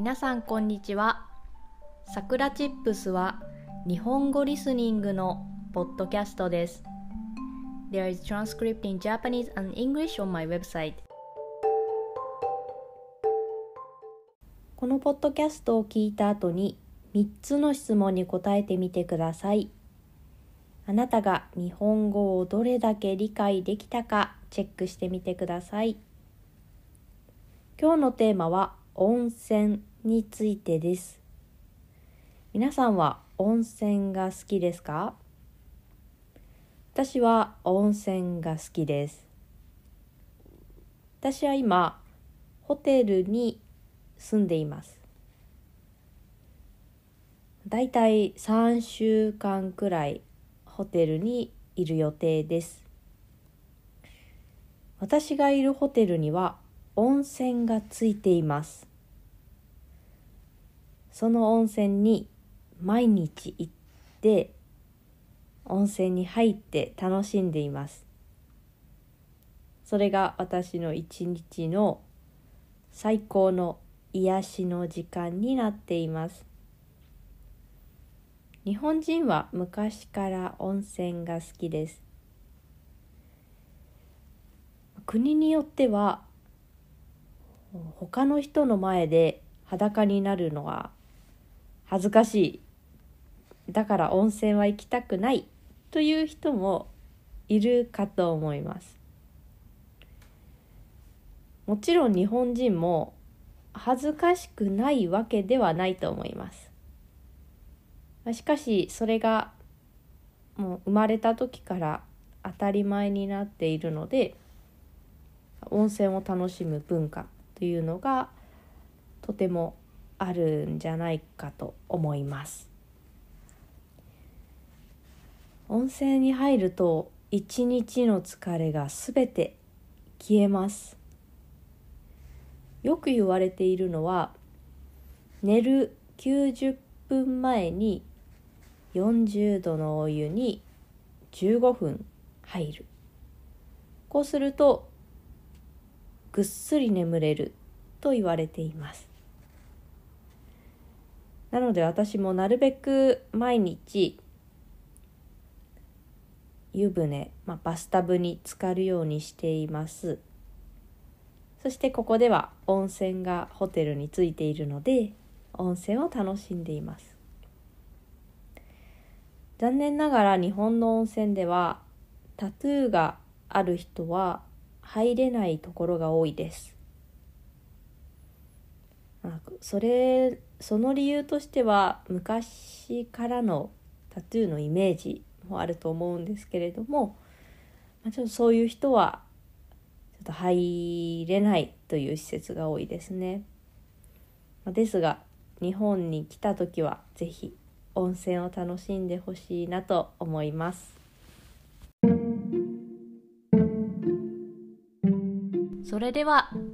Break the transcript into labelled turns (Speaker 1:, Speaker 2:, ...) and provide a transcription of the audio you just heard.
Speaker 1: 皆さんこんにちはさくらチップスは日本語リスニングのポッドキャストです There is transcript in Japanese and English on my website このポッドキャストを聞いた後に3つの質問に答えてみてくださいあなたが日本語をどれだけ理解できたかチェックしてみてください今日のテーマは温泉についてです皆さんは温泉が好きですか私は温泉が好きです私は今ホテルに住んでいますだいたい3週間くらいホテルにいる予定です私がいるホテルには温泉がついていますその温泉に毎日行って温泉に入って楽しんでいますそれが私の一日の最高の癒しの時間になっています日本人は昔から温泉が好きです国によっては他の人の前で裸になるのは恥ずかしいだから温泉は行きたくないという人もいるかと思いますもちろん日本人も恥ずかしくないわけではないと思いますしかしそれがもう生まれた時から当たり前になっているので温泉を楽しむ文化というのがとてもあるんじゃないかと思います温泉に入ると一日の疲れがすべて消えますよく言われているのは寝る90分前に40度のお湯に15分入るこうするとぐっすり眠れると言われていますなので私もなるべく毎日湯船、まあ、バスタブに浸かるようにしていますそしてここでは温泉がホテルについているので温泉を楽しんでいます残念ながら日本の温泉ではタトゥーがある人は入れないところが多いですまあ、それその理由としては昔からのタトゥーのイメージもあると思うんですけれども、まあ、ちょっとそういう人はちょっと入れないという施設が多いですね。まあ、ですが日本に来た時は是非温泉を楽しんでほしいなと思います。それでは